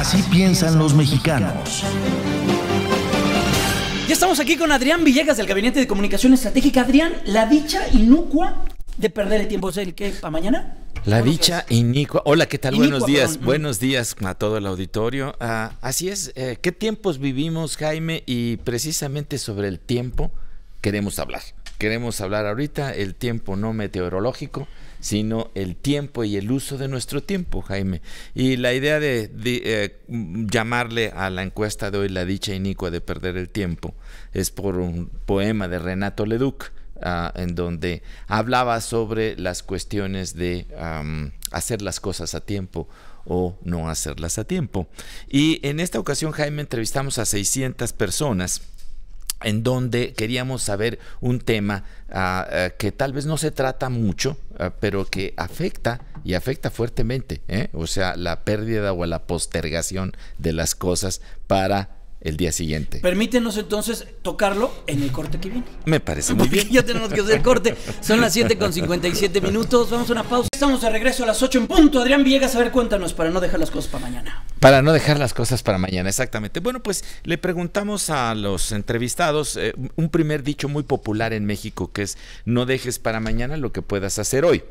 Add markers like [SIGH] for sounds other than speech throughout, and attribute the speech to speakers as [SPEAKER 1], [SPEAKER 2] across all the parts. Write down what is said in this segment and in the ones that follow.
[SPEAKER 1] Así piensan los mexicanos.
[SPEAKER 2] Ya estamos aquí con Adrián Villegas del Gabinete de Comunicación Estratégica. Adrián, la dicha inúcua de perder el tiempo es el que para mañana.
[SPEAKER 1] La dicha inicua. Hola, ¿qué tal? Buenos días. Buenos días a todo el auditorio. Ah, así es, eh, ¿qué tiempos vivimos, Jaime? Y precisamente sobre el tiempo queremos hablar. Queremos hablar ahorita el tiempo no meteorológico, sino el tiempo y el uso de nuestro tiempo, Jaime. Y la idea de, eh, llamarle a la encuesta de hoy la dicha inicua de perder el tiempo es por un poema de Renato Leduc. Ah, en donde hablaba sobre las cuestiones de hacer las cosas a tiempo o no hacerlas a tiempo. Y en esta ocasión, Jaime, entrevistamos a 600 personas en donde queríamos saber un tema ah, ah, que tal vez no se trata mucho, ah, pero que afecta y afecta fuertemente, ¿eh? o sea, la pérdida o la postergación de las cosas para el día siguiente.
[SPEAKER 2] Permítenos entonces tocarlo en el corte que viene. Me parece muy [LAUGHS] bien. ya tenemos que hacer corte. Son las 7 con 57 minutos. Vamos a una pausa. Estamos de regreso a las 8 en punto. Adrián Villegas, a ver, cuéntanos para no dejar las cosas para mañana.
[SPEAKER 1] Para no dejar las cosas para mañana, exactamente. Bueno, pues le preguntamos a los entrevistados eh, un primer dicho muy popular en México que es no dejes para mañana lo que puedas hacer hoy.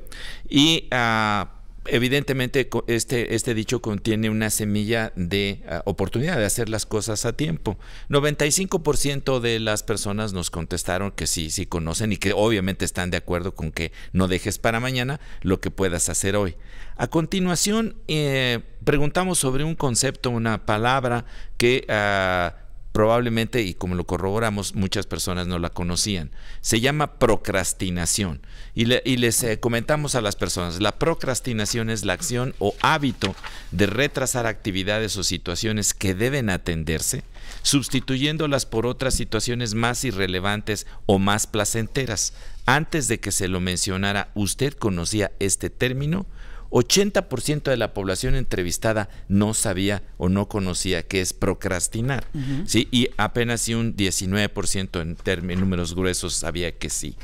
[SPEAKER 1] Y a... Ah, evidentemente este, este dicho contiene una semilla de ah, oportunidad de hacer las cosas a tiempo. 95% de las personas nos contestaron que sí, sí conocen y que obviamente están de acuerdo con que no dejes para mañana lo que puedas hacer hoy. A continuación, eh, preguntamos sobre un concepto, una palabra que... Ah, probablemente, y como lo corroboramos, muchas personas no la conocían. Se llama procrastinación. Y, les eh, comentamos a las personas, la procrastinación es la acción o hábito de retrasar actividades o situaciones que deben atenderse, sustituyéndolas por otras situaciones más irrelevantes o más placenteras. Antes de que se lo mencionara, ¿usted conocía este término? 80% de la población entrevistada no sabía o no conocía qué es procrastinar, ¿sí? Y apenas si un 19% en términos números gruesos sabía que sí.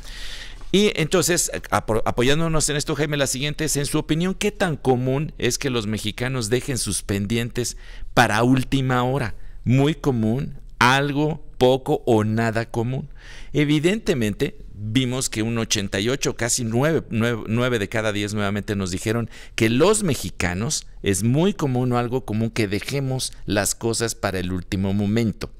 [SPEAKER 1] Y entonces, apoyándonos en esto, Jaime, la siguiente es, en su opinión, ¿qué tan común es que los mexicanos dejen sus pendientes para última hora? Muy común, algo poco o nada común. Evidentemente, vimos que un 88, casi 9, 9, de cada 10 nuevamente nos dijeron que los mexicanos es muy común o algo común que dejemos las cosas para el último momento.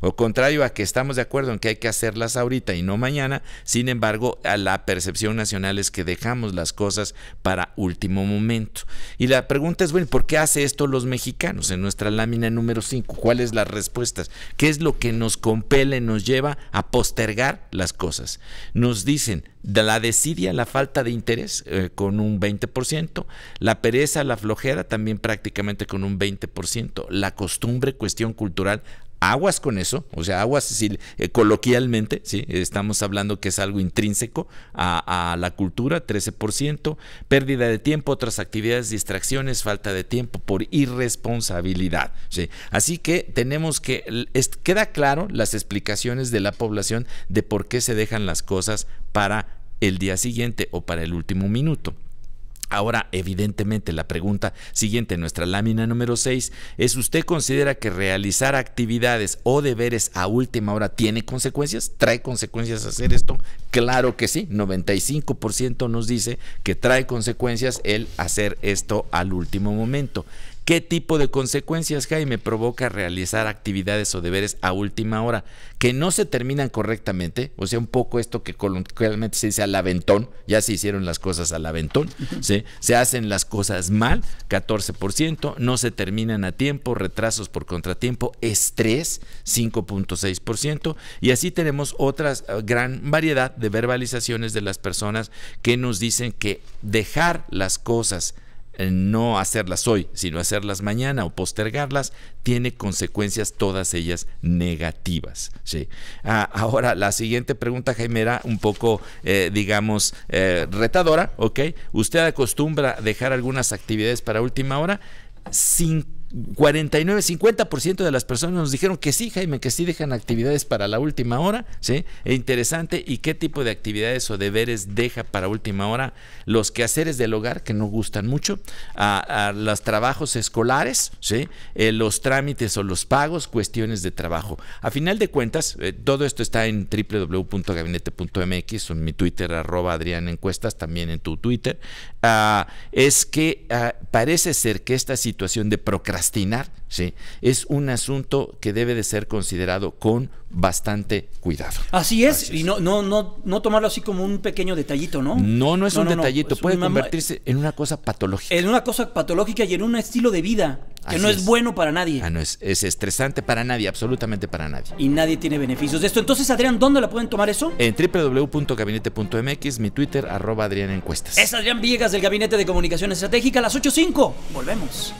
[SPEAKER 1] O contrario a que estamos de acuerdo en que hay que hacerlas ahorita y no mañana, sin embargo, a la percepción nacional es que dejamos las cosas para último momento. Y la pregunta es, bueno, ¿por qué hace esto los mexicanos en nuestra lámina número 5? ¿Cuáles las respuestas? ¿Qué es lo que nos compele, nos lleva a postergar las cosas? nos dicen la desidia, la falta de interés eh, con un 20%, la pereza, la flojera también prácticamente con un 20%, la costumbre, cuestión cultural aguas con eso, o sea, aguas eh, coloquialmente, ¿sí? estamos hablando que es algo intrínseco a, la cultura, 13%, pérdida de tiempo, otras actividades, distracciones, falta de tiempo por irresponsabilidad. Así que tenemos que, queda claro las explicaciones de la población de por qué se dejan las cosas para el día siguiente o para el último minuto. Ahora, evidentemente, la pregunta siguiente en nuestra lámina número 6 es, ¿usted considera que realizar actividades o deberes a última hora tiene consecuencias? ¿Trae consecuencias hacer esto? Claro que sí, 95% nos dice que trae consecuencias el hacer esto al último momento. ¿Qué tipo de consecuencias, Jaime, provoca realizar actividades o deberes a última hora que no se terminan correctamente? O sea, un poco esto que coloquialmente se dice al aventón, ya se hicieron las cosas al aventón, se hacen las cosas mal, 14%, no se terminan a tiempo, retrasos por contratiempo, estrés, 5.6%, y así tenemos otra eh, gran variedad de verbalizaciones de las personas que nos dicen que dejar las cosas no hacerlas hoy, sino hacerlas mañana o postergarlas, tiene consecuencias todas ellas negativas. ¿sí? Ah, ahora, la siguiente pregunta, Jaime, era un poco, eh, digamos, eh, retadora, ¿ok? ¿Usted acostumbra dejar algunas actividades para última hora? Sin 49, 50% de las personas nos dijeron que sí, Jaime, que sí dejan actividades para la última hora, ¿sí? E interesante, ¿y qué tipo de actividades o deberes deja para última hora? Los quehaceres del hogar, que no gustan mucho, a, los trabajos escolares, ¿sí? Eh, los trámites o los pagos, cuestiones de trabajo. A final de cuentas, eh, todo esto está en www.gabinete.mx, en mi Twitter, arroba Adrián Encuestas, también en tu Twitter. Ah, es que ah, parece ser que esta situación de procrastinación procrastinar, ¿sí? es un asunto que debe de ser considerado con bastante cuidado.
[SPEAKER 2] Así es, y no, no, no, no tomarlo así como un pequeño detallito, ¿no? No, no es un detallito, puede convertirse
[SPEAKER 1] en una cosa patológica.
[SPEAKER 2] En una cosa patológica y en un estilo de vida
[SPEAKER 1] que no es, bueno para nadie. Ah, no, es, estresante para nadie, absolutamente para nadie.
[SPEAKER 2] Y nadie tiene beneficios de esto. Entonces, Adrián, ¿dónde la pueden tomar eso?
[SPEAKER 1] En www.gabinete.mx, mi Twitter, arroba Adrián Encuestas.
[SPEAKER 2] Es Adrián Villegas del Gabinete de Comunicación Estratégica, las 8.05. Volvemos.